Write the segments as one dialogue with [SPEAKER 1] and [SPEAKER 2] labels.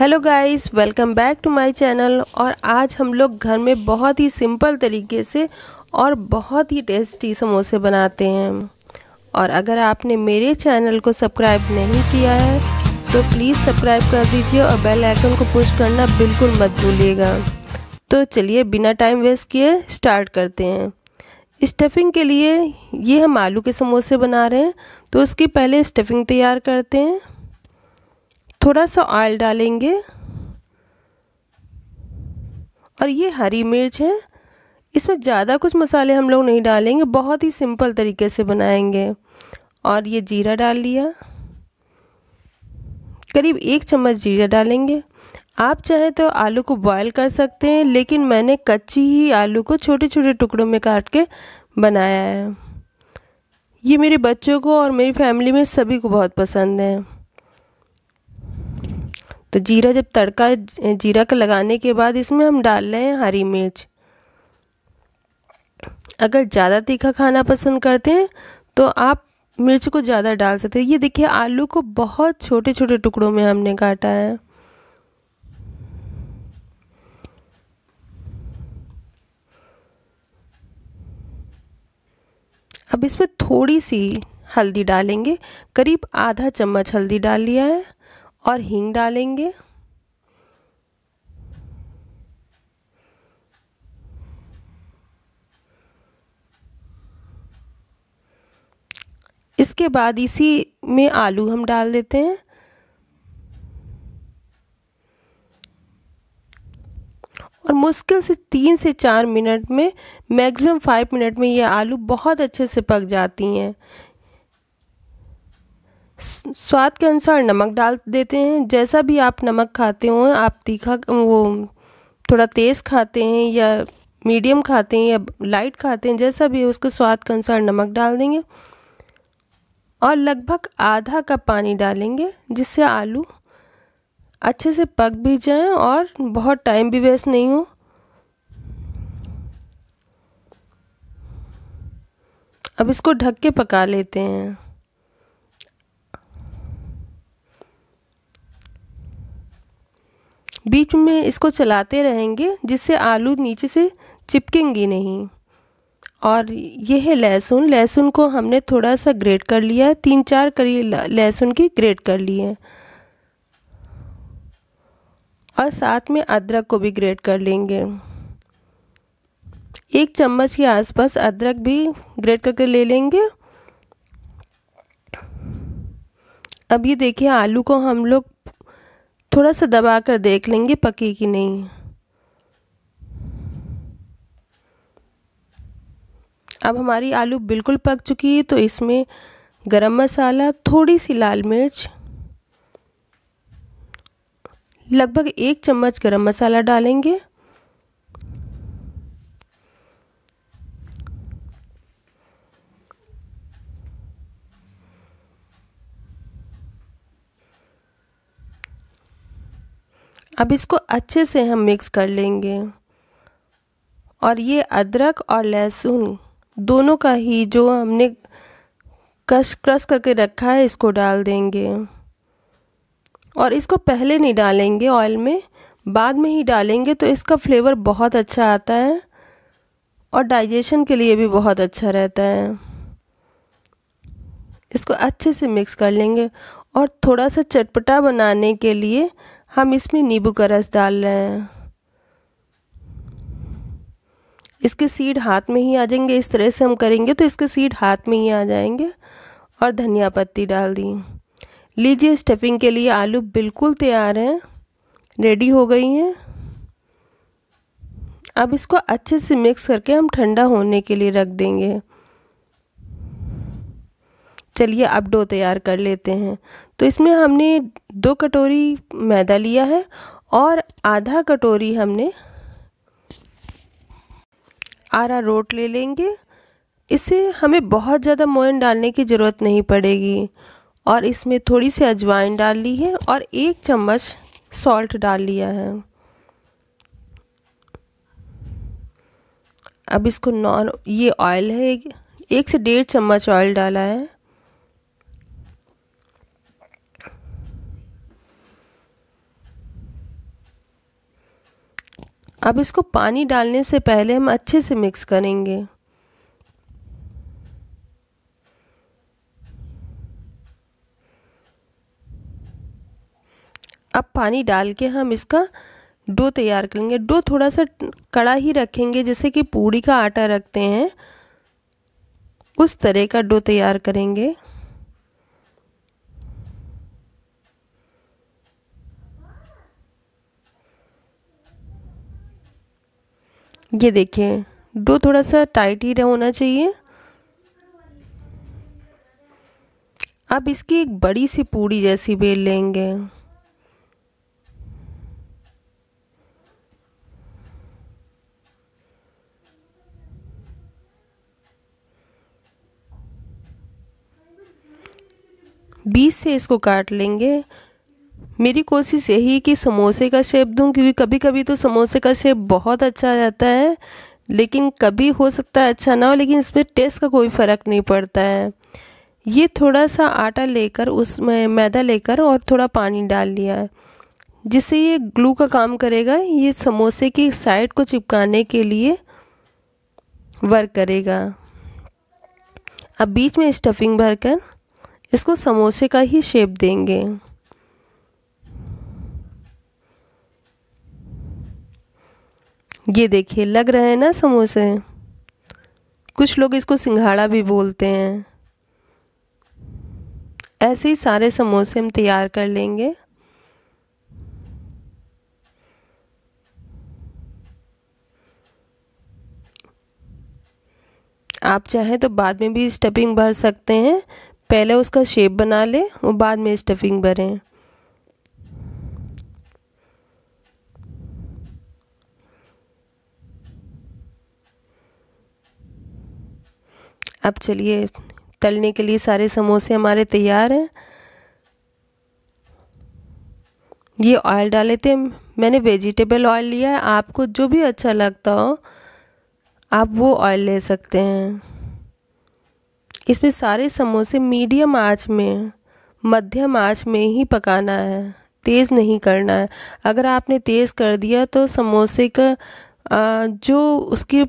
[SPEAKER 1] hello guys welcome back to my channel और आज हम लोग घर में बहुत ही सिंपल तरीके से और बहुत ही टेस्टी समोसे बनाते हैं और अगर आपने मेरे चैनल को सब्सक्राइब नहीं किया है तो प्लीज़ सब्सक्राइब कर दीजिए और बेल आइकन को पुश करना बिल्कुल मत भूलिएगा तो चलिए बिना टाइम वेस्ट किए स्टार्ट करते हैं स्टफिंग के लिए ये हम आलू के समोसे बना रहे हैं तो उसकी पहले स्टफिंग तैयार करते हैं थोड़ा सा ऑयल डालेंगे और ये हरी मिर्च है इसमें ज़्यादा कुछ मसाले हम लोग नहीं डालेंगे बहुत ही सिंपल तरीके से बनाएंगे और ये जीरा डाल लिया करीब एक चम्मच जीरा डालेंगे आप चाहें तो आलू को बॉयल कर सकते हैं लेकिन मैंने कच्ची ही आलू को छोटे छोटे टुकड़ों में काट के बनाया है ये मेरे बच्चों को और मेरी फैमिली में सभी को बहुत पसंद है तो जीरा जब तड़का जीरा का लगाने के बाद इसमें हम डाल रहे हैं हरी मिर्च अगर ज़्यादा तीखा खाना पसंद करते हैं तो आप मिर्च को ज़्यादा डाल सकते हैं ये देखिए आलू को बहुत छोटे छोटे टुकड़ों में हमने काटा है अब इसमें थोड़ी सी हल्दी डालेंगे करीब आधा चम्मच हल्दी डाल लिया है और हींग डालेंगे इसके बाद इसी में आलू हम डाल देते हैं और मुश्किल से तीन से चार मिनट में मैक्सिमम फाइव मिनट में ये आलू बहुत अच्छे से पक जाती हैं स्वाद के अनुसार नमक डाल देते हैं जैसा भी आप नमक खाते हो आप तीखा वो थोड़ा तेज़ खाते हैं या मीडियम खाते हैं या लाइट खाते हैं जैसा भी उसके स्वाद के अनुसार नमक डाल देंगे और लगभग आधा कप पानी डालेंगे जिससे आलू अच्छे से पक भी जाएं और बहुत टाइम भी वेस्ट नहीं हो अब इसको ढक के पका लेते हैं बीच में इसको चलाते रहेंगे जिससे आलू नीचे से चिपकेंगे नहीं और ये है लहसुन लहसुन को हमने थोड़ा सा ग्रेट कर लिया है तीन चार करी लहसुन की ग्रेट कर ली है और साथ में अदरक को भी ग्रेट कर लेंगे एक चम्मच के आसपास अदरक भी ग्रेट करके ले लेंगे अब ये देखिए आलू को हम लोग थोड़ा सा दबा कर देख लेंगे पकी कि नहीं अब हमारी आलू बिल्कुल पक चुकी है तो इसमें गरम मसाला थोड़ी सी लाल मिर्च लगभग एक चम्मच गरम मसाला डालेंगे अब इसको अच्छे से हम मिक्स कर लेंगे और ये अदरक और लहसुन दोनों का ही जो हमने कश क्रश करके रखा है इसको डाल देंगे और इसको पहले नहीं डालेंगे ऑयल में बाद में ही डालेंगे तो इसका फ्लेवर बहुत अच्छा आता है और डाइजेशन के लिए भी बहुत अच्छा रहता है इसको अच्छे से मिक्स कर लेंगे और थोड़ा सा चटपटा बनाने के लिए हम इसमें नींबू का रस डाल रहे हैं इसके सीड हाथ में ही आ जाएंगे इस तरह से हम करेंगे तो इसके सीड हाथ में ही आ जाएंगे और धनिया पत्ती डाल दी लीजिए स्टफिंग के लिए आलू बिल्कुल तैयार हैं रेडी हो गई हैं अब इसको अच्छे से मिक्स करके हम ठंडा होने के लिए रख देंगे चलिए अब डो तैयार कर लेते हैं तो इसमें हमने दो कटोरी मैदा लिया है और आधा कटोरी हमने आरा रोट ले लेंगे इसे हमें बहुत ज़्यादा मोयन डालने की ज़रूरत नहीं पड़ेगी और इसमें थोड़ी सी अजवाइन डाल ली है और एक चम्मच सॉल्ट डाल लिया है अब इसको नॉन ये ऑयल है एक से डेढ़ चम्मच ऑयल डाला है अब इसको पानी डालने से पहले हम अच्छे से मिक्स करेंगे अब पानी डाल के हम इसका डो तैयार करेंगे डो थोड़ा सा कड़ा ही रखेंगे जैसे कि पूड़ी का आटा रखते हैं उस तरह का डो तैयार करेंगे ये देखिए डो थोड़ा सा टाइट ही होना चाहिए अब इसकी एक बड़ी सी पूड़ी जैसी बेल लेंगे बीस से इसको काट लेंगे मेरी कोशिश यही है कि समोसे का शेप दूँ क्योंकि कभी कभी तो समोसे का शेप बहुत अच्छा जाता है लेकिन कभी हो सकता है अच्छा ना हो लेकिन इसमें टेस्ट का कोई फ़र्क नहीं पड़ता है ये थोड़ा सा आटा लेकर उसमें मैदा लेकर और थोड़ा पानी डाल लिया है जिससे ये ग्लू का काम करेगा ये समोसे की साइड को चिपकाने के लिए वर्क करेगा अब बीच में स्टफिंग भरकर इसको समोसे का ही शेप देंगे ये देखिए लग रहे हैं ना समोसे कुछ लोग इसको सिंघाड़ा भी बोलते हैं ऐसे ही सारे समोसे हम तैयार कर लेंगे आप चाहें तो बाद में भी स्टफिंग भर सकते हैं पहले उसका शेप बना लें और बाद में स्टफिंग भरें अब चलिए तलने के लिए सारे समोसे हमारे तैयार हैं ये ऑयल डाले थे मैंने वेजिटेबल ऑयल लिया है आपको जो भी अच्छा लगता हो आप वो ऑयल ले सकते हैं इसमें सारे समोसे मीडियम आंच में मध्यम आंच में ही पकाना है तेज़ नहीं करना है अगर आपने तेज़ कर दिया तो समोसे का जो उसके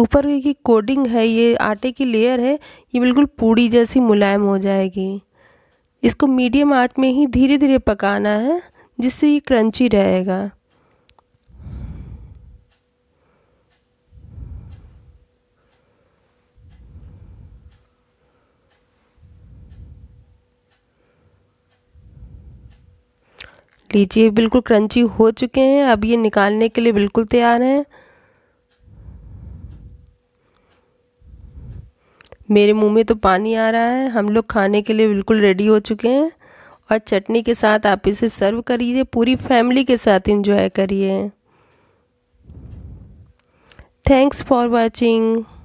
[SPEAKER 1] ऊपर की कोडिंग है ये आटे की लेयर है ये बिल्कुल पूड़ी जैसी मुलायम हो जाएगी इसको मीडियम आंच में ही धीरे धीरे पकाना है जिससे ये क्रंची रहेगा लीजिए बिल्कुल क्रंची हो चुके हैं अब ये निकालने के लिए बिल्कुल तैयार हैं मेरे मुंह में तो पानी आ रहा है हम लोग खाने के लिए बिल्कुल रेडी हो चुके हैं और चटनी के साथ आप इसे सर्व करिए पूरी फैमिली के साथ इंजॉय करिए थैंक्स फॉर वॉचिंग